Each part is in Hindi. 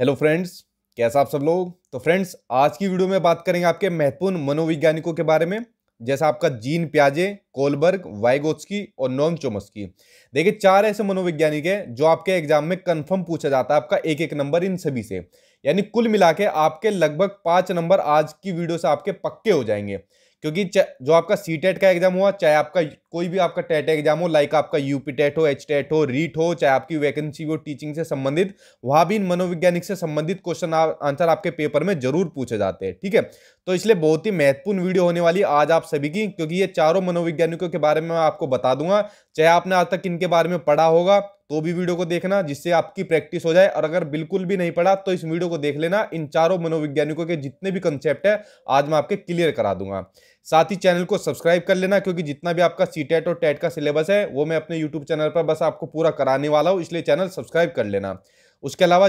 हेलो फ्रेंड्स कैसा आप सब लोग तो फ्रेंड्स आज की वीडियो में बात करेंगे आपके महत्वपूर्ण मनोवैज्ञानिकों के बारे में जैसा आपका जीन प्याजे कोलबर्ग वाइगोत्सकी और नोम चोमस्की देखिए चार ऐसे मनोवैज्ञानिक हैं जो आपके एग्जाम में कंफर्म पूछा जाता है आपका एक एक नंबर इन सभी से यानी कुल मिला के आपके लगभग पाँच नंबर आज की वीडियो से आपके पक्के हो जाएंगे क्योंकि जो आपका सी टेट e का एग्जाम हुआ चाहे आपका कोई भी आपका टेट एग्जाम e हो लाइक आपका यूपी टेट e हो एच टेट हो रीट हो चाहे आपकी वैकेंसी हो टीचिंग से संबंधित वहां भी इन मनोवैज्ञानिक से संबंधित क्वेश्चन आंसर आपके पेपर में जरूर पूछे जाते हैं ठीक है तो इसलिए बहुत ही महत्वपूर्ण वीडियो होने वाली आज आप सभी की क्योंकि ये चारों मनोवैज्ञानिकों के बारे में मैं आपको बता दूंगा चाहे आपने आज तक इनके बारे में पढ़ा होगा तो भी वीडियो को देखना जिससे आपकी प्रैक्टिस हो जाए और अगर बिल्कुल भी नहीं पढ़ा तो इस वीडियो को देख लेना इन चारों मनोवैज्ञानिकों के जितने भी कंसेप्ट है आज मैं आपके क्लियर करा दूंगा साथ ही चैनल को सब्सक्राइब कर लेना क्योंकि जितना भी आपका सी और टेट का सिलेबस है वो मैं अपने यूट्यूब चैनल पर बस आपको पूरा कराने वाला हूँ इसलिए चैनल सब्सक्राइब कर लेना उसके अलावा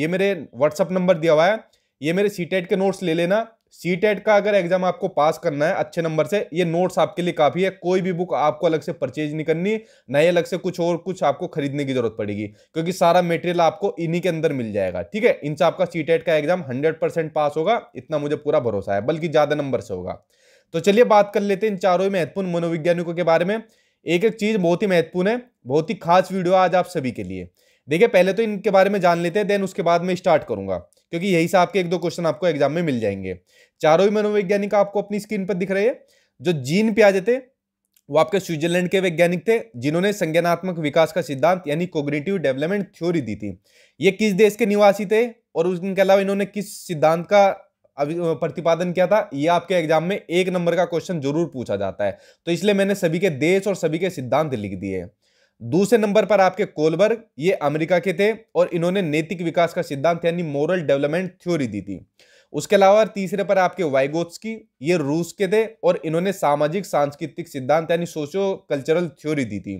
ये मेरे व्हाट्सअप नंबर दिया हुआ है ये मेरे सी टेट के नोट्स ले लेना सी टेट e का अगर एग्जाम आपको पास करना है अच्छे नंबर से ये नोट्स आपके लिए काफ़ी है कोई भी बुक आपको अलग से परचेज नहीं करनी ही अलग से कुछ और कुछ आपको खरीदने की जरूरत पड़ेगी क्योंकि सारा मेटेरियल आपको इन्हीं के अंदर मिल जाएगा ठीक है इनसे आपका सी टेट e का एग्जाम हंड्रेड पास होगा इतना मुझे पूरा भरोसा है बल्कि ज़्यादा नंबर से होगा तो चलिए बात कर लेते हैं इन चारों ही महत्वपूर्ण मनोवैज्ञानिकों के बारे में एक एक चीज़ बहुत ही महत्वपूर्ण है बहुत ही खास वीडियो आज आप सभी के लिए देखिए पहले तो इनके बारे में जान लेते हैं देन उसके बाद में स्टार्ट करूंगा क्योंकि यही से आपके एक दो क्वेश्चन आपको एग्जाम में मिल जाएंगे चारों ही मनोवैज्ञानिक आपको अपनी स्क्रीन पर दिख रहे हैं जो जीन प्याजे थे वो आपके स्विट्जरलैंड के वैज्ञानिक थे जिन्होंने संज्ञानात्मक विकास का सिद्धांत यानी कोग्रेटिव डेवलपमेंट थ्योरी दी थी ये किस देश के निवासी थे और उनके अलावा इन्होंने किस सिद्धांत का प्रतिपादन किया था ये आपके एग्जाम में एक नंबर का क्वेश्चन जरूर पूछा जाता है तो इसलिए मैंने सभी के देश और सभी के सिद्धांत लिख दिए दूसरे नंबर पर आपके कोलबर्ग ये अमेरिका के थे और इन्होंने नैतिक विकास का सिद्धांत यानी मोरल डेवलपमेंट थ्योरी दी थी उसके अलावा तीसरे पर आपके वाइगोत्सकी ये रूस के थे और इन्होंने सामाजिक सांस्कृतिक सिद्धांत यानी सोशो कल्चरल थ्योरी दी थी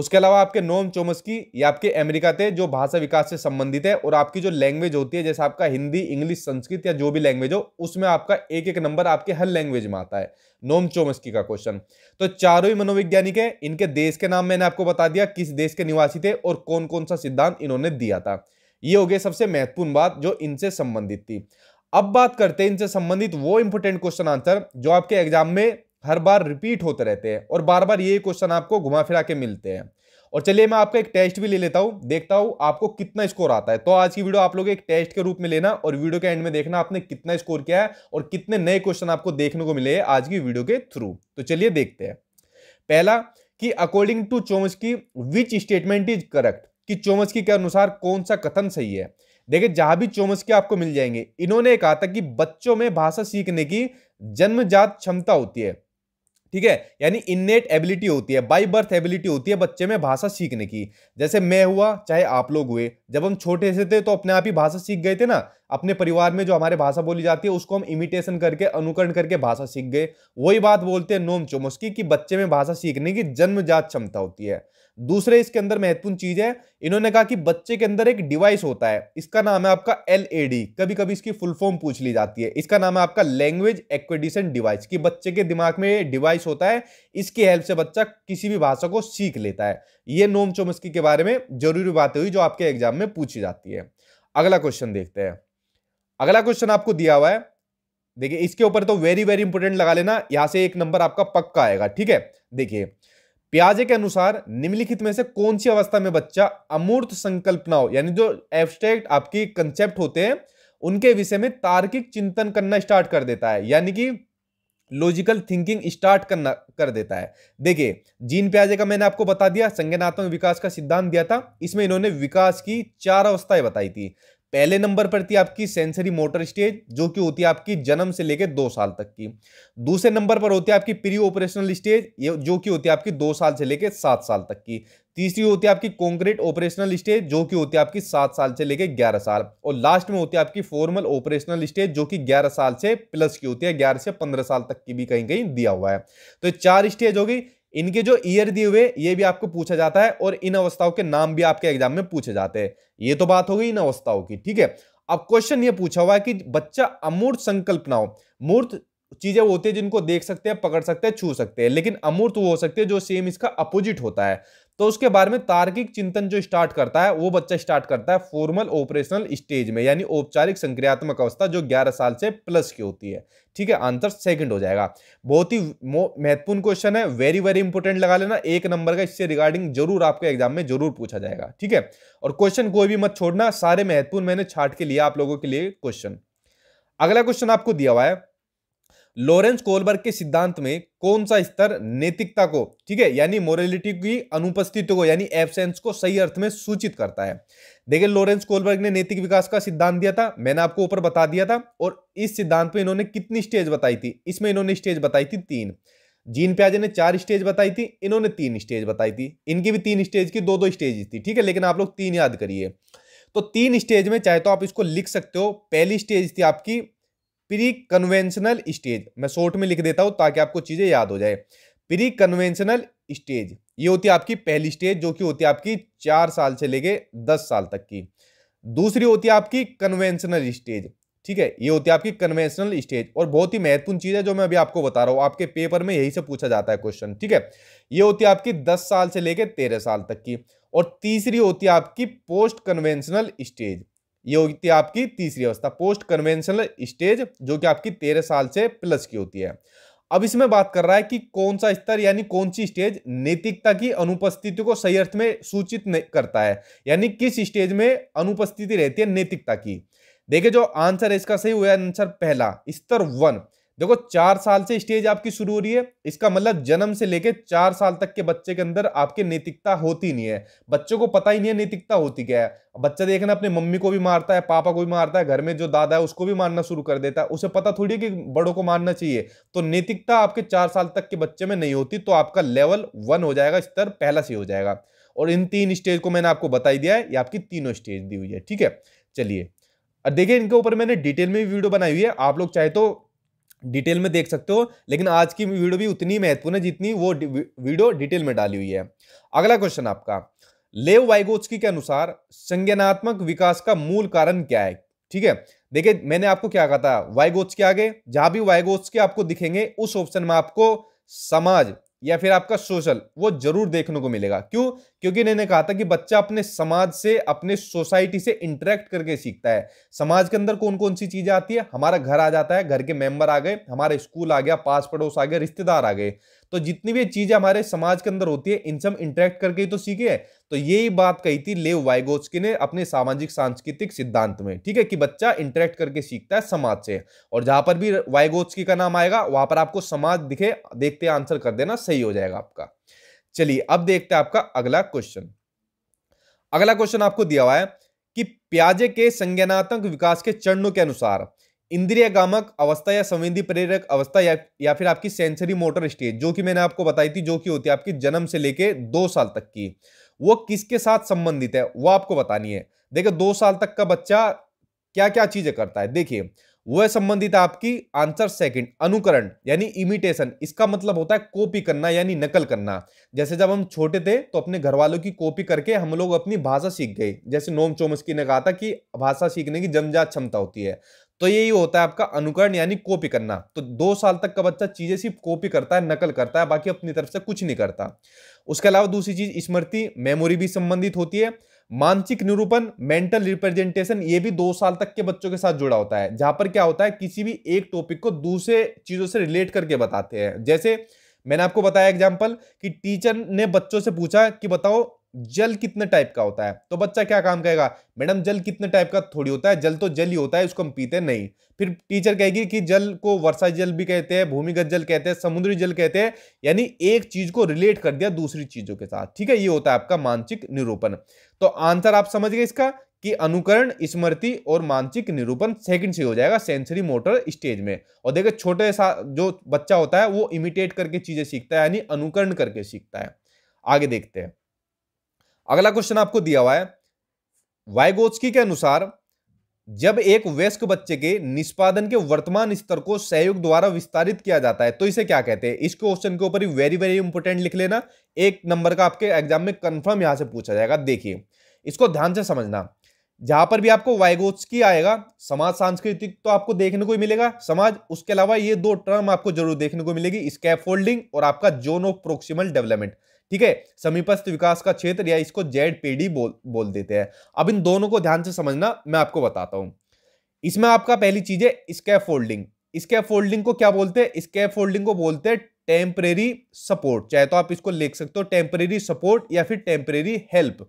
उसके अलावा आपके नोम चोमस्की या आपके अमेरिका थे जो भाषा विकास से संबंधित है और आपकी जो लैंग्वेज होती है जैसे आपका हिंदी इंग्लिश संस्कृत या जो भी लैंग्वेज हो उसमें आपका एक एक नंबर आपके हर लैंग्वेज में आता है नोम चोमस्की का क्वेश्चन तो चारों ही मनोवैज्ञानिक है इनके देश के नाम मैंने आपको बता दिया किस देश के निवासी थे और कौन कौन सा सिद्धांत इन्होंने दिया था ये हो गया सबसे महत्वपूर्ण बात जो इनसे संबंधित थी अब बात करते हैं इनसे संबंधित वो इंपोर्टेंट क्वेश्चन आंसर जो आपके एग्जाम में हर बार रिपीट होते रहते हैं और बार बार ये क्वेश्चन आपको घुमा फिरा के मिलते हैं और चलिए मैं आपका एक टेस्ट भी ले लेता हूँ देखता हूँ आपको कितना स्कोर आता है तो आज की वीडियो आप लोग एक टेस्ट के रूप में लेना और वीडियो के एंड में देखना आपने कितना स्कोर किया है और कितने नए क्वेश्चन आपको देखने को मिले आज की वीडियो के थ्रू तो चलिए देखते हैं पहला कि अकॉर्डिंग टू की विच स्टेटमेंट इज करेक्ट कि चोमस के अनुसार कौन सा कथन सही है देखिए जहां भी के आपको मिल जाएंगे इन्होंने कहा था कि बच्चों में भाषा सीखने की जन्मजात क्षमता होती है ठीक है यानी इननेट एबिलिटी होती है बाई बर्थ एबिलिटी होती है बच्चे में भाषा सीखने की जैसे मैं हुआ चाहे आप लोग हुए जब हम छोटे से थे तो अपने आप ही भाषा सीख गए थे ना अपने परिवार में जो हमारे भाषा बोली जाती है उसको हम इमिटेशन करके अनुकरण करके भाषा सीख गए वही बात बोलते हैं नोम चोमस्की कि बच्चे में भाषा सीखने की जन्मजात क्षमता होती है दूसरे इसके अंदर महत्वपूर्ण चीज है इन्होंने कहा कि बच्चे के अंदर एक डिवाइस होता है इसका नाम है आपका एल कभी कभी इसकी फुल फॉर्म पूछ ली जाती है इसका नाम है आपका लैंग्वेज एक्वेडिशन डिवाइस कि बच्चे के दिमाग में डिवाइस होता है इसकी हेल्प से बच्चा किसी भी भाषा को सीख लेता है ये नोम चोमस्की के बारे में जरूरी बातें हुई जो आपके एग्जाम में पूछी जाती है अगला क्वेश्चन देखते हैं अगला क्वेश्चन आपको दिया हुआ है देखिए इसके ऊपर तो वेरी वेरी इंपोर्टेंट लगा लेना यहां से एक नंबर आपका पक्का आएगा ठीक है देखिए प्याजे के अनुसार निम्नलिखित में से कौन सी अवस्था में बच्चा अमूर्त संकल्पनाओं यानी जो एब्स्ट्रैक्ट आपके कंसेप्ट होते हैं उनके विषय में तार्किक चिंतन करना स्टार्ट कर देता है यानी कि लॉजिकल थिंकिंग स्टार्ट करना कर देता है देखिए जीन प्याजे का मैंने आपको बता दिया संज्ञानात्मक विकास का सिद्धांत दिया था इसमें इन्होंने विकास की चार अवस्थाएं बताई थी पहले नंबर पर थी आपकी सेंसरी मोटर स्टेज जो कि होती है आपकी जन्म से लेकर दो साल तक की दूसरे नंबर पर होती है आपकी प्री ऑपरेशनल स्टेज जो कि होती है आपकी दो साल से लेकर सात साल तक की तीसरी होती है आपकी कॉन्क्रीट ऑपरेशनल स्टेज जो कि होती है आपकी सात साल से लेकर ग्यारह साल और लास्ट में होती है आपकी फॉर्मल ऑपरेशनल स्टेज जो कि ग्यारह साल से प्लस की होती है ग्यारह से पंद्रह साल तक की भी कहीं कहीं दिया हुआ है तो चार स्टेज होगी इनके जो ईयर दिए हुए ये भी आपको पूछा जाता है और इन अवस्थाओं के नाम भी आपके एग्जाम में पूछे जाते हैं ये तो बात हो गई इन अवस्थाओं की ठीक है अब क्वेश्चन ये पूछा हुआ है कि बच्चा अमूर्त संकल्पनाओं मूर्त चीजें होती है जिनको देख सकते हैं पकड़ सकते हैं छू सकते हैं लेकिन अमूर्त वो हो सकते हैं जो सेम इसका अपोजिट होता है तो उसके बारे में तार्किक चिंतन जो स्टार्ट करता है वो बच्चा स्टार्ट करता है फॉर्मल ऑपरेशनल स्टेज में यानी औपचारिक संक्रियात्मक अवस्था जो 11 साल से प्लस की होती है ठीक है आंसर सेकंड हो जाएगा बहुत ही महत्वपूर्ण क्वेश्चन है वेरी वेरी इंपॉर्टेंट लगा लेना एक नंबर का इससे रिगार्डिंग जरूर आपके एग्जाम में जरूर पूछा जाएगा ठीक है और क्वेश्चन कोई भी मत छोड़ना सारे महत्वपूर्ण मैंने छाट के लिए आप लोगों के लिए क्वेश्चन अगला क्वेश्चन आपको दिया हुआ है लॉरेंस कोलबर्ग के सिद्धांत में कौन सा स्तर नैतिकता को ठीक है यानी मोरलिटी की अनुपस्थिति को यानी एबसेंस को सही अर्थ में सूचित करता है देखिए लॉरेंस कोलबर्ग ने नैतिक विकास का सिद्धांत दिया था मैंने आपको ऊपर बता दिया था और इस सिद्धांत में इन्होंने कितनी स्टेज बताई थी इसमें इन्होंने स्टेज बताई थी तीन जीन प्याजे ने चार स्टेज बताई थी इन्होंने तीन स्टेज बताई थी इनकी भी तीन स्टेज की दो दो स्टेज थी ठीक है लेकिन आप लोग तीन याद करिए तो तीन स्टेज में चाहे तो आप इसको लिख सकते हो पहली स्टेज थी आपकी प्री कन्वेंशनल स्टेज मैं शॉर्ट में लिख देता हूं ताकि आपको चीजें याद हो जाए प्री कन्वेंशनल स्टेज ये होती है आपकी पहली स्टेज जो कि होती है आपकी चार साल से लेके दस साल तक की दूसरी होती है आपकी कन्वेंशनल स्टेज ठीक है ये होती है आपकी कन्वेंशनल स्टेज और बहुत ही महत्वपूर्ण चीज है जो मैं अभी आपको बता रहा हूँ आपके पेपर में यही से पूछा जाता है क्वेश्चन ठीक है ये होती है आपकी दस साल से लेकर तेरह साल तक की और तीसरी होती है आपकी पोस्ट कन्वेंशनल स्टेज ये होती है आपकी तीसरी अवस्था पोस्ट कन्वेंशनल स्टेज जो कि आपकी तेरह साल से प्लस की होती है अब इसमें बात कर रहा है कि कौन सा स्तर यानी कौन सी स्टेज नैतिकता की अनुपस्थिति को सही अर्थ में सूचित करता है यानी किस स्टेज में अनुपस्थिति रहती है नैतिकता की देखिए जो आंसर है इसका सही हुआ आंसर पहला स्तर वन देखो चार साल से स्टेज आपकी शुरू हो रही है इसका मतलब जन्म से लेके चार साल तक के बच्चे के अंदर आपके नैतिकता होती नहीं है बच्चों को पता ही नहीं है नैतिकता होती क्या है बच्चा देखना अपने मम्मी को भी मारता है पापा को भी मारता है घर में जो दादा है उसको भी मारना शुरू कर देता है उसे पता थोड़ी है कि बड़ों को मारना चाहिए तो नैतिकता आपके चार साल तक के बच्चे में नहीं होती तो आपका लेवल वन हो जाएगा स्तर पहला से हो जाएगा और इन तीन स्टेज को मैंने आपको बताई दिया है ये आपकी तीनों स्टेज दी हुई है ठीक है चलिए देखिए इनके ऊपर मैंने डिटेल में भी वीडियो बनाई हुई है आप लोग चाहे तो डिटेल में देख सकते हो लेकिन आज की वीडियो भी उतनी महत्वपूर्ण है जितनी वो वीडियो डिटेल में डाली हुई है अगला क्वेश्चन आपका लेव वाइगोत्सकी के अनुसार संज्ञानात्मक विकास का मूल कारण क्या है ठीक है देखिए मैंने आपको क्या कहा था वाइगोत्स के आगे जहां भी वाइगोत्स के आपको दिखेंगे उस ऑप्शन में आपको समाज या फिर आपका सोशल वो जरूर देखने को मिलेगा क्यों क्योंकि इन्होंने कहा था कि बच्चा अपने समाज से अपने सोसाइटी से इंटरेक्ट करके सीखता है समाज के अंदर कौन कौन सी चीजें आती है हमारा घर आ जाता है घर के मेंबर आ गए हमारा स्कूल आ गया पास पड़ोस आ गया रिश्तेदार आ गए तो जितनी भी चीजें हमारे समाज के अंदर होती है इन सब इंटरेक्ट करके ही तो सीखे हैं तो यही बात कही थी लेव वाइगोस्की ने अपने सामाजिक सांस्कृतिक सिद्धांत में ठीक है कि बच्चा इंटरेक्ट करके सीखता है समाज से और जहां पर भी वाइगोचकी का नाम आएगा वहां पर आपको समाज दिखे देखते आंसर कर देना सही हो जाएगा आपका चलिए अब देखते हैं आपका अगला क्वेश्चन अगला क्वेश्चन आपको दिया हुआ है कि प्याजे के संज्ञानात्मक विकास के चरणों के अनुसार इंद्रियागामक अवस्था या संवेदी प्रेरक अवस्था या या फिर आपकी सेंसरी मोटर स्टेज जो कि मैंने आपको बताई थी जो कि होती है आपकी जन्म से लेके दो साल तक की वो किसके साथ संबंधित है वो आपको बतानी है देखिए दो साल तक का बच्चा क्या क्या चीजें करता है देखिए वह संबंधित आपकी आंसर सेकंड अनुकरण यानी इमिटेशन इसका मतलब होता है कॉपी करना यानी नकल करना जैसे जब हम छोटे थे तो अपने घर वालों की कॉपी करके हम लोग अपनी भाषा सीख गए जैसे नोम चोमस्की ने कहा था कि भाषा सीखने की जमजात क्षमता होती है तो यही होता है आपका अनुकरण यानी कॉपी करना तो दो साल तक का बच्चा चीजें सिर्फ कॉपी करता है नकल करता है बाकी अपनी तरफ से कुछ नहीं करता उसके अलावा दूसरी चीज स्मृति मेमोरी भी संबंधित होती है मानसिक निरूपण मेंटल रिप्रेजेंटेशन ये भी दो साल तक के बच्चों के साथ जुड़ा होता है जहां पर क्या होता है किसी भी एक टॉपिक को दूसरे चीजों से रिलेट करके बताते हैं जैसे मैंने आपको बताया एग्जाम्पल कि टीचर ने बच्चों से पूछा कि बताओ जल कितने टाइप का होता है तो बच्चा क्या काम कहेगा मैडम जल कितने टाइप का थोड़ी होता है जल तो जल ही होता है उसको हम पीते नहीं फिर टीचर कहेगी कि जल को वर्षा जल भी कहते हैं भूमिगत जल कहते हैं समुद्री जल कहते हैं यानी एक चीज को रिलेट कर दिया दूसरी चीजों के साथ ठीक है ये होता है आपका मानसिक निरूपण तो आंसर आप समझ गए इसका कि अनुकरण स्मृति और मानसिक निरूपण सेकंड से हो जाएगा सेंसरी मोटर स्टेज में और देखिए छोटे सा जो बच्चा होता है वो इमिटेट करके चीजें सीखता है यानी अनुकरण करके सीखता है आगे देखते हैं अगला क्वेश्चन आपको दिया हुआ है वाइगोत्सकी के अनुसार जब एक वयस्क बच्चे के निष्पादन के वर्तमान स्तर को सहयोग द्वारा विस्तारित किया जाता है तो इसे क्या कहते हैं इस क्वेश्चन के ऊपर ही वेरी वेरी इंपॉर्टेंट लिख लेना एक नंबर का आपके एग्जाम में कंफर्म यहां से पूछा जाएगा देखिए इसको ध्यान से समझना जहां पर भी आपको वाइगोत्सकी आएगा समाज सांस्कृतिक तो आपको देखने को ही मिलेगा समाज उसके अलावा ये दो टर्म आपको जरूर देखने को मिलेगी स्कैप और आपका जोन ऑफ प्रोक्सीमल डेवलपमेंट ठीक है समीपस्थ विकास का क्षेत्र या इसको जेड पेडी बोल बोल देते हैं अब इन दोनों को ध्यान से समझना मैं आपको बताता हूं इसमें आपका पहली चीज है स्कैप फोल्डिंग स्कैप फोल्डिंग को क्या बोलते हैं स्कैप फोल्डिंग को बोलते हैं टेम्परेरी सपोर्ट चाहे तो आप इसको लिख सकते हो टेम्परेरी सपोर्ट या फिर टेम्परेरी हेल्प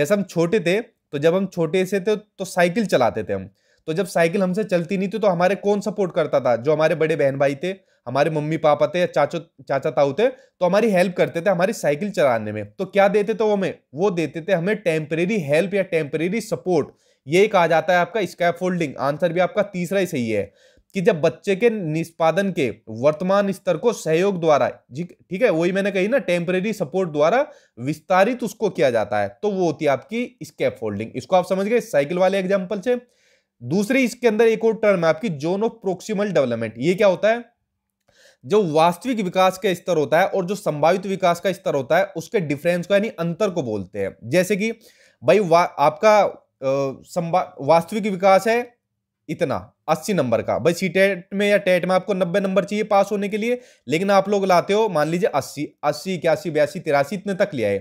जैसे हम छोटे थे तो जब हम छोटे से थे तो साइकिल चलाते थे हम तो जब साइकिल हमसे चलती नहीं थी तो हमारे कौन सपोर्ट करता था जो हमारे बड़े बहन भाई थे हमारे मम्मी पापा थे या चाचो चाचा ताऊ थे तो हमारी हेल्प करते थे हमारी साइकिल चलाने में तो क्या देते थे वो हमें वो देते थे हमें टेम्परेरी हेल्प या टेम्परेरी सपोर्ट ये कहा जाता है आपका स्कैप फोल्डिंग आंसर भी आपका तीसरा ही सही है कि जब बच्चे के निष्पादन के वर्तमान स्तर को सहयोग द्वारा ठीक है वही मैंने कही ना टेम्परेरी सपोर्ट द्वारा विस्तारित उसको किया जाता है तो वो होती है आपकी स्केप फोल्डिंग इसको आप समझ गए साइकिल वाले एग्जाम्पल से दूसरी इसके अंदर एक और टर्म है आपकी जोन ऑफ प्रोक्सिमल डेवलपमेंट ये क्या होता है जो वास्तविक विकास का स्तर होता है और जो संभावित विकास का स्तर होता है उसके डिफरेंस को यानी अंतर को बोलते हैं जैसे कि भाई वा, आपका वास्तविक विकास है इतना अस्सी नंबर का भाई सी टेट e में या टेट e में आपको नब्बे नंबर चाहिए पास होने के लिए लेकिन आप लोग लाते हो मान लीजिए अस्सी अस्सी इक्यासी बयासी तिरासी इतने तक लिया है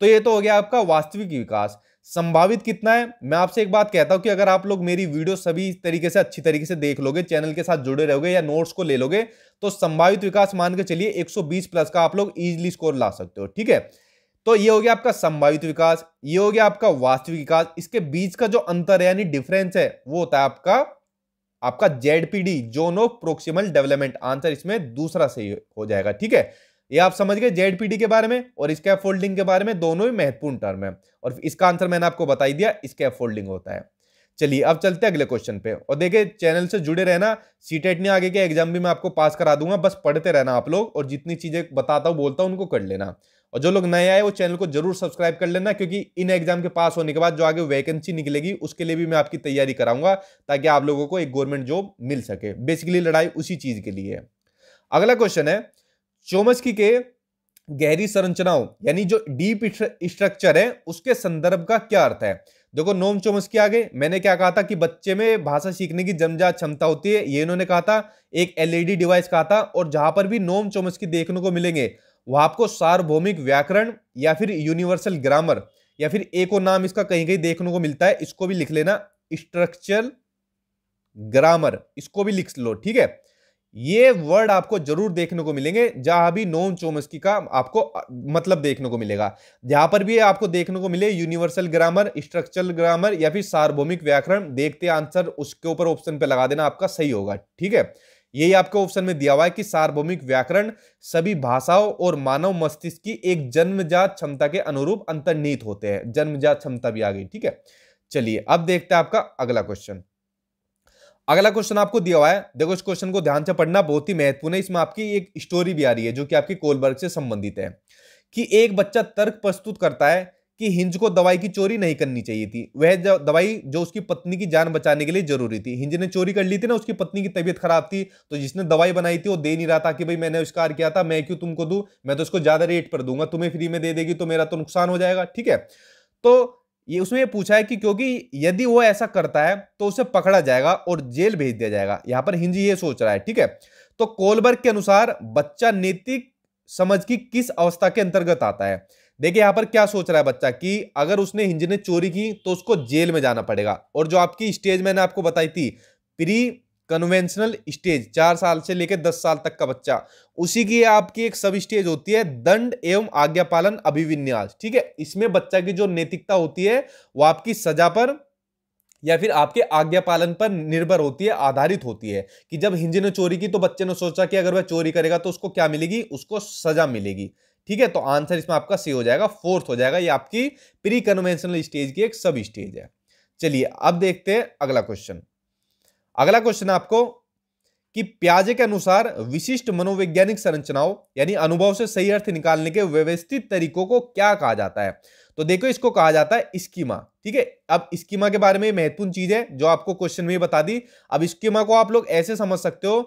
तो ये तो हो गया आपका वास्तविक विकास संभावित कितना है मैं आपसे एक बात कहता हूं कि अगर आप लोग मेरी वीडियो सभी तरीके से अच्छी तरीके से देख लोगे चैनल के साथ जुड़े रहोगे या नोट्स को ले लोगे तो संभावित विकास मान के चलिए 120 प्लस का आप लोग इजिली स्कोर ला सकते हो ठीक है तो ये हो गया आपका संभावित विकास ये हो गया आपका वास्तविक विकास इसके बीच का जो अंतर है यानी डिफरेंस है वो होता है आपका आपका ZPD zone of proximal development answer इसमें दूसरा सही हो जाएगा ठीक है ये आप समझ गए जेडपीडी के बारे में और स्कैप फोल्डिंग के बारे में दोनों ही महत्वपूर्ण टर्म है और इसका आंसर मैंने आपको बताई दिया स्कैप फोल्डिंग होता है चलिए अब चलते हैं अगले क्वेश्चन पे और देखिए चैनल से जुड़े रहना सी टेट ने आगे के एग्जाम भी मैं आपको पास करा दूंगा बस पढ़ते रहना आप लोग और जितनी चीजें बताता हूँ बोलता हूँ उनको कर लेना और जो लोग नए आए वो चैनल को जरूर सब्सक्राइब कर लेना क्योंकि इन एग्जाम के पास होने के बाद जो आगे वैकेंसी निकलेगी उसके लिए भी मैं आपकी तैयारी कराऊंगा ताकि आप लोगों को एक गवर्नमेंट जॉब मिल सके बेसिकली लड़ाई उसी चीज के लिए है अगला क्वेश्चन है चोमस्की के गहरी संरचनाओं यानी जो डीप स्ट्रक्चर है उसके संदर्भ का क्या अर्थ है देखो नोम चोमस्की आगे मैंने क्या कहा था कि बच्चे में भाषा सीखने की जमजात क्षमता होती है ये इन्होंने कहा था एक एलईडी डिवाइस कहा था और जहां पर भी नोम चोमस्की देखने को मिलेंगे वहां आपको सार्वभौमिक व्याकरण या फिर यूनिवर्सल ग्रामर या फिर एक और नाम इसका कहीं कहीं देखने को मिलता है इसको भी लिख लेना स्ट्रक्चर ग्रामर इसको भी लिख लो ठीक है ये वर्ड आपको जरूर देखने को मिलेंगे जहां भी नोम चोमस्की का आपको मतलब देखने को मिलेगा जहां पर भी आपको देखने को मिले यूनिवर्सल ग्रामर स्ट्रक्चरल ग्रामर या फिर सार्वभौमिक व्याकरण देखते आंसर उसके ऊपर ऑप्शन पे लगा देना आपका सही होगा ठीक है यही आपके ऑप्शन में दिया हुआ है कि सार्वभौमिक व्याकरण सभी भाषाओं और मानव मस्तिष्क की एक जन्मजात क्षमता के अनुरूप अंतर्निहित होते हैं जन्मजात क्षमता भी आ गई ठीक है चलिए अब देखते हैं आपका अगला क्वेश्चन अगला क्वेश्चन आपको दिया हुआ है देखो इस क्वेश्चन को ध्यान से पढ़ना बहुत ही महत्वपूर्ण है इसमें आपकी एक स्टोरी भी आ रही है जो कि आपकी कोलबर्ग से संबंधित है कि एक बच्चा तर्क प्रस्तुत करता है कि हिंज को दवाई की चोरी नहीं करनी चाहिए थी वह दवाई जो उसकी पत्नी की जान बचाने के लिए जरूरी थी हिंज ने चोरी कर ली थी ना उसकी पत्नी की तबीयत खराब थी तो जिसने दवाई बनाई थी वो दे नहीं रहा था कि भाई मैंने उसका किया था मैं क्यों तुमको दूं मैं तो उसको ज्यादा रेट पर दूंगा तुम्हें फ्री में दे देगी तो मेरा तो नुकसान हो जाएगा ठीक है तो ये उसमें ये पूछा है कि क्योंकि यदि वो ऐसा करता है तो उसे पकड़ा जाएगा और जेल भेज दिया जाएगा यहां पर हिंजी ये सोच रहा है ठीक है तो कोलबर्ग के अनुसार बच्चा नैतिक समझ की किस अवस्था के अंतर्गत आता है देखिए यहां पर क्या सोच रहा है बच्चा कि अगर उसने हिंजी ने चोरी की तो उसको जेल में जाना पड़ेगा और जो आपकी स्टेज मैंने आपको बताई थी प्री कन्वेंशनल स्टेज चार साल से लेकर दस साल तक का बच्चा उसी की आपकी एक सब स्टेज होती है दंड एवं आज्ञा पालन अभिविन्यास ठीक है इसमें बच्चा की जो नैतिकता होती है वो आपकी सजा पर या फिर आपके आज्ञा पालन पर निर्भर होती है आधारित होती है कि जब हिंजी ने चोरी की तो बच्चे ने सोचा कि अगर वह चोरी करेगा तो उसको क्या मिलेगी उसको सजा मिलेगी ठीक है तो आंसर इसमें आपका सी हो जाएगा फोर्थ हो जाएगा ये आपकी प्री कन्वेंशनल स्टेज की एक सब स्टेज है चलिए अब देखते हैं अगला क्वेश्चन अगला क्वेश्चन आपको कि प्याजे के अनुसार विशिष्ट मनोवैज्ञानिक संरचनाओं यानी अनुभव से सही अर्थ निकालने के व्यवस्थित तरीकों को क्या कहा जाता है तो देखो इसको कहा जाता है स्कीमा ठीक है अब स्कीमा के बारे में महत्वपूर्ण चीज है जो आपको क्वेश्चन में बता दी अब स्कीमा को आप लोग ऐसे समझ सकते हो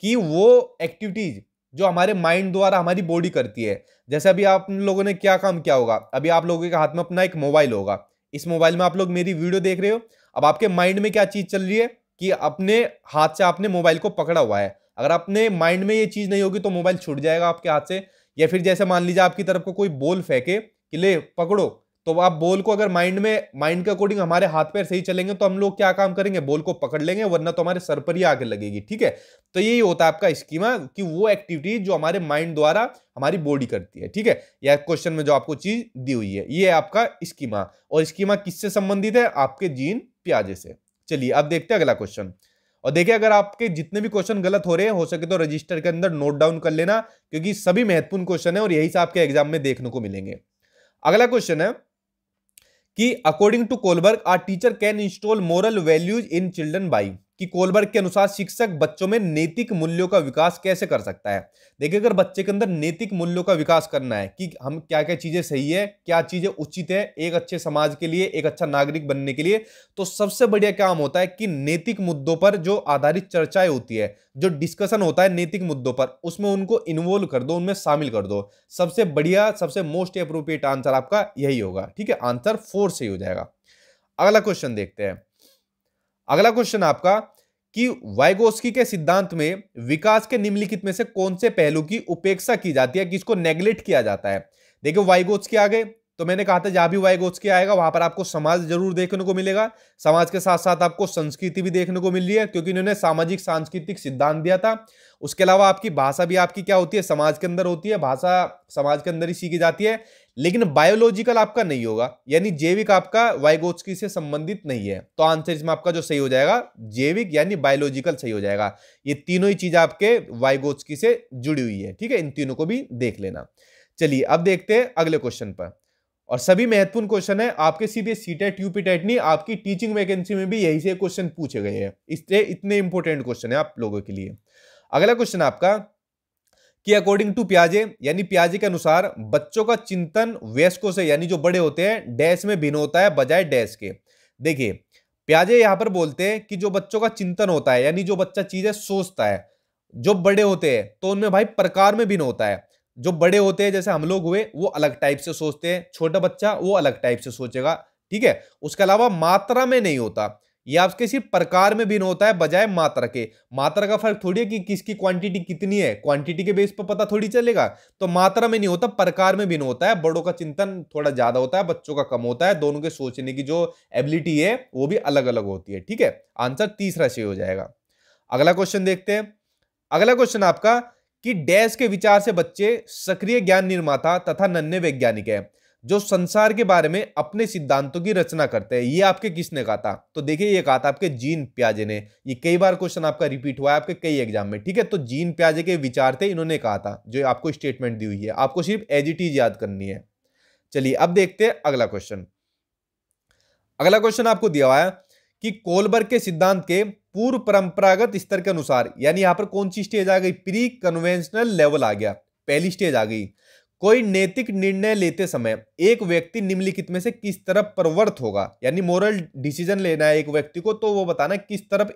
कि वो एक्टिविटीज जो हमारे माइंड द्वारा हमारी बॉडी करती है जैसे अभी आप लोगों ने क्या काम किया होगा अभी आप लोगों के हाथ में अपना एक मोबाइल होगा इस मोबाइल में आप लोग मेरी वीडियो देख रहे हो अब आपके माइंड में क्या चीज चल रही है कि अपने हाथ से आपने मोबाइल को पकड़ा हुआ है अगर अपने माइंड में ये चीज़ नहीं होगी तो मोबाइल छूट जाएगा आपके हाथ से या फिर जैसे मान लीजिए आपकी तरफ को कोई बॉल फेंके कि ले पकड़ो तो आप बॉल को अगर माइंड में माइंड के अकॉर्डिंग हमारे हाथ पैर सही चलेंगे तो हम लोग क्या काम करेंगे बॉल को पकड़ लेंगे वरना तो हमारे सर पर ही आगे लगेगी ठीक है तो यही होता है आपका स्कीमा कि वो एक्टिविटी जो हमारे माइंड द्वारा हमारी बॉडी करती है ठीक है या क्वेश्चन में जो आपको चीज दी हुई है ये है आपका स्कीमा और स्कीमा किससे संबंधित है आपके जीन प्याजे से चलिए अब देखते हैं अगला क्वेश्चन और देखिए अगर आपके जितने भी क्वेश्चन गलत हो रहे हैं हो सके तो रजिस्टर के अंदर नोट डाउन कर लेना क्योंकि सभी महत्वपूर्ण क्वेश्चन है और यही से आपके एग्जाम में देखने को मिलेंगे अगला क्वेश्चन है कि according to Kohlberg are teacher can install moral values in children by कि कोलबर्ग के अनुसार शिक्षक बच्चों में नैतिक मूल्यों का विकास कैसे कर सकता है देखिए अगर बच्चे के अंदर नैतिक मूल्यों का विकास करना है कि हम क्या क्या चीज़ें सही है क्या चीज़ें उचित है एक अच्छे समाज के लिए एक अच्छा नागरिक बनने के लिए तो सबसे बढ़िया काम होता है कि नैतिक मुद्दों पर जो आधारित चर्चाएं होती है जो डिस्कशन होता है नैतिक मुद्दों पर उसमें उनको इन्वॉल्व कर दो उनमें शामिल कर दो सबसे बढ़िया सबसे मोस्ट अप्रोप्रिएट आंसर आपका यही होगा ठीक है आंसर फोर ही हो जाएगा अगला क्वेश्चन देखते हैं अगला क्वेश्चन आपका कि वाइगोस्की के सिद्धांत में विकास के निम्नलिखित में से कौन से पहलू की उपेक्षा की जाती है किसको नेग्लेक्ट किया जाता है देखिए वाइगोस्की आ गए तो मैंने कहा था जहां भी वाइगोस्की आएगा वहां पर आपको समाज जरूर देखने को मिलेगा समाज के साथ साथ आपको संस्कृति भी देखने को मिल रही है क्योंकि इन्होंने सामाजिक सांस्कृतिक सिद्धांत दिया था उसके अलावा आपकी भाषा भी आपकी क्या होती है समाज के अंदर होती है भाषा समाज के अंदर ही सीखी जाती है लेकिन बायोलॉजिकल आपका नहीं होगा यानी जैविक आपका वाइगोत्सकी से संबंधित नहीं है तो आंसर इसमें आपका जो सही हो जाएगा जैविक यानी बायोलॉजिकल सही हो जाएगा ये तीनों ही चीज आपके वाइगोत्सकी से जुड़ी हुई है ठीक है इन तीनों को भी देख लेना चलिए अब देखते हैं अगले क्वेश्चन पर और सभी महत्वपूर्ण क्वेश्चन है आपके सीधे सीटेट यूपी टेट नहीं आपकी टीचिंग वैकेंसी में भी यही से क्वेश्चन पूछे गए हैं इससे इतने इंपॉर्टेंट क्वेश्चन है आप लोगों के लिए अगला क्वेश्चन आपका कि अकॉर्डिंग टू प्याजे यानी प्याजे के अनुसार बच्चों का चिंतन वयस्कों से यानी जो बड़े होते हैं डैश में भिन्न होता है बजाय डैश के देखिए प्याजे यहाँ पर बोलते हैं कि जो बच्चों का चिंतन होता है यानी जो बच्चा चीजें सोचता है जो बड़े होते हैं तो उनमें भाई प्रकार में भिन्न होता है जो बड़े होते हैं जैसे हम लोग हुए वो अलग टाइप से सोचते हैं छोटा बच्चा वो अलग टाइप से सोचेगा ठीक है उसके अलावा मात्रा में नहीं होता ये आपके किसी प्रकार में भिन्न होता है बजाय मात्रा के मात्रा का फर्क थोड़ी है कि किसकी क्वांटिटी कितनी है क्वांटिटी के बेस पर पता थोड़ी चलेगा तो मात्रा में नहीं होता प्रकार में भिन्न होता है बड़ों का चिंतन थोड़ा ज्यादा होता है बच्चों का कम होता है दोनों के सोचने की जो एबिलिटी है वो भी अलग अलग होती है ठीक है आंसर तीसरा से हो जाएगा अगला क्वेश्चन देखते हैं अगला क्वेश्चन आपका कि डैश के विचार से बच्चे सक्रिय ज्ञान निर्माता तथा नन्हे वैज्ञानिक है जो संसार के बारे में अपने सिद्धांतों की रचना करते हैं ये आपके किसने कहा था तो देखिए ये कहा था आपके जीन प्याजे ने ये कई बार क्वेश्चन आपका रिपीट हुआ है आपके कई एग्जाम में ठीक है तो जीन प्याजे के विचार थे इन्होंने कहा था जो आपको स्टेटमेंट दी हुई है आपको सिर्फ एजिटीज याद करनी है चलिए अब देखते हैं अगला क्वेश्चन अगला क्वेश्चन आपको दिया हुआ है कि कोलबर्ग के सिद्धांत के पूर्व परंपरागत स्तर के अनुसार यानी यहां पर कौन सी स्टेज आ गई प्री कन्वेंशनल लेवल आ गया पहली स्टेज आ गई कोई नैतिक निर्णय लेते समय एक व्यक्ति निम्नलिखित में से किस तरफ प्रवर्त होगा यानी मोरल डिसीजन लेना है एक व्यक्ति को तो वो बताना किस तरफ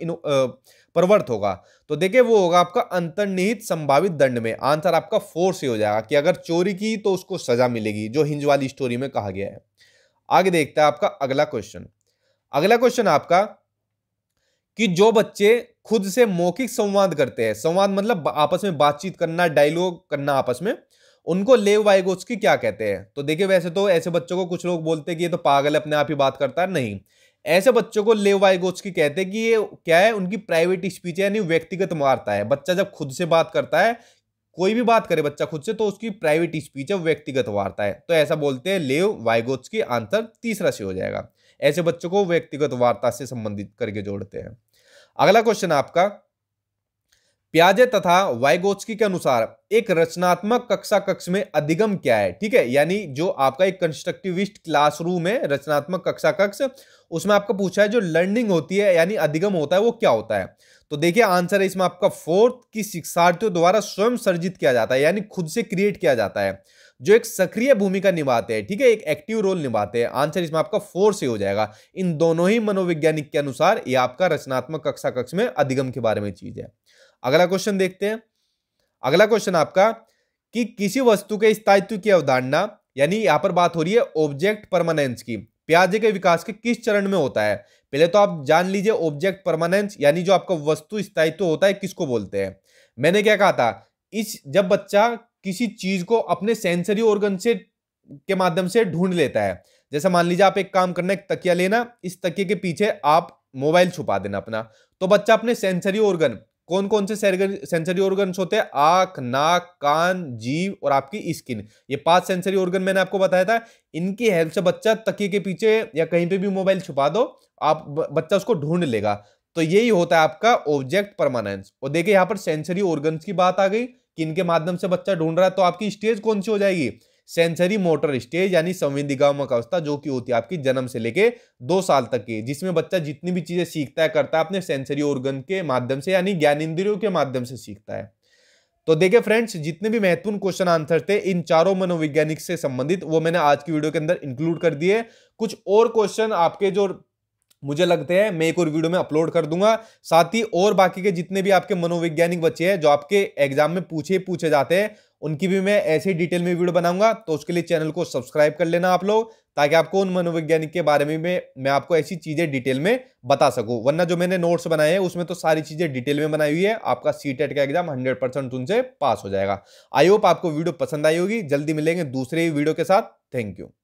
प्रवर्त होगा तो देखिए वो होगा आपका अंतर्निहित संभावित दंड में आंसर आपका फोर्स ही हो जाएगा कि अगर चोरी की तो उसको सजा मिलेगी जो हिंज वाली स्टोरी में कहा गया है आगे देखते हैं आपका अगला क्वेश्चन अगला क्वेश्चन आपका कि जो बच्चे खुद से मौखिक संवाद करते हैं संवाद मतलब आपस में बातचीत करना डायलॉग करना आपस में उनको लेव की क्या कहते हैं तो देखिए वैसे तो ऐसे बच्चों को कुछ लोग बोलते हैं कि ये तो पागल है अपने आप ही बात करता है नहीं ऐसे बच्चों को लेव की कहते हैं कि ये क्या है उनकी प्राइवेट स्पीच यानी व्यक्तिगत मारता है बच्चा जब खुद से बात करता है कोई भी बात करे बच्चा खुद से तो उसकी प्राइवेट स्पीच है व्यक्तिगत वार्ता है तो ऐसा बोलते हैं लेव की आंसर तीसरा से हो जाएगा ऐसे बच्चों को व्यक्तिगत वार्ता से संबंधित करके जोड़ते हैं अगला क्वेश्चन आपका प्याजे तथा वाइगोत्स्की के अनुसार एक रचनात्मक कक्षा कक्ष में अधिगम क्या है ठीक है यानी जो आपका एक कंस्ट्रक्टिविस्ट क्लासरूम है रचनात्मक कक्षा कक्ष उसमें आपका पूछा है जो लर्निंग होती है यानी अधिगम होता है वो क्या होता है तो देखिए आंसर है इसमें आपका फोर्थ की शिक्षार्थियों द्वारा स्वयं सर्जित किया जाता है यानी खुद से क्रिएट किया जाता है जो एक सक्रिय भूमिका निभाते हैं ठीक है एक एक्टिव रोल निभाते हैं आंसर इसमें आपका फोर से हो जाएगा इन दोनों ही मनोवैज्ञानिक के अनुसार ये आपका रचनात्मक कक्षा कक्ष में अधिगम के बारे में चीज है अगला क्वेश्चन देखते हैं अगला क्वेश्चन आपका कि किसी वस्तु के स्थायित्व की अवधारणा यानी यहां पर बात हो रही है ऑब्जेक्ट परमानेंस की प्याजे के विकास के किस चरण में होता है पहले तो आप जान लीजिए ऑब्जेक्ट परमानेंस यानी जो आपका वस्तु स्थायित्व होता है किसको बोलते हैं मैंने क्या कहा था इस जब बच्चा किसी चीज को अपने सेंसरी ऑर्गन से के माध्यम से ढूंढ लेता है जैसे मान लीजिए आप एक काम करना एक तकिया लेना इस तकिए के पीछे आप मोबाइल छुपा देना अपना तो बच्चा अपने सेंसरी ऑर्गन कौन कौन से सेंसरी ऑर्गन्स होते हैं आंख नाक कान जीव और आपकी स्किन ये पांच सेंसरी ऑर्गन मैंने आपको बताया था इनकी हेल्प से बच्चा तकिए के पीछे या कहीं पे भी मोबाइल छुपा दो आप बच्चा उसको ढूंढ लेगा तो यही होता है आपका ऑब्जेक्ट परमानेंस और देखिए यहाँ पर सेंसरी ऑर्गन्स की बात आ गई कि इनके माध्यम से बच्चा ढूंढ रहा है तो आपकी स्टेज कौन सी हो जाएगी सेंसरी मोटर स्टेज यानी संवेदिकात्मक अवस्था जो कि होती है आपकी जन्म से लेके दो साल तक की जिसमें बच्चा जितनी भी चीजें सीखता है करता है अपने सेंसरी ऑर्गन के माध्यम से यानी इंद्रियों के माध्यम से सीखता है तो देखिए फ्रेंड्स जितने भी महत्वपूर्ण क्वेश्चन आंसर थे इन चारों मनोवैज्ञानिक से संबंधित वो मैंने आज की वीडियो के अंदर इंक्लूड कर दिए कुछ और क्वेश्चन आपके जो मुझे लगते हैं मैं एक और वीडियो में अपलोड कर दूंगा साथ ही और बाकी के जितने भी आपके मनोवैज्ञानिक बच्चे हैं जो आपके एग्जाम में पूछे पूछे जाते हैं उनकी भी मैं ऐसे डिटेल में वीडियो बनाऊंगा तो उसके लिए चैनल को सब्सक्राइब कर लेना आप लोग ताकि आपको उन मनोवैज्ञानिक के बारे में मैं मैं आपको ऐसी चीज़ें डिटेल में बता सकूं वरना जो मैंने नोट्स बनाए हैं उसमें तो सारी चीज़ें डिटेल में बनाई हुई है आपका सी टेट e का एग्जाम हंड्रेड परसेंट उनसे पास हो जाएगा आई होप आपको वीडियो पसंद आई होगी जल्दी मिलेंगे दूसरे वीडियो के साथ थैंक यू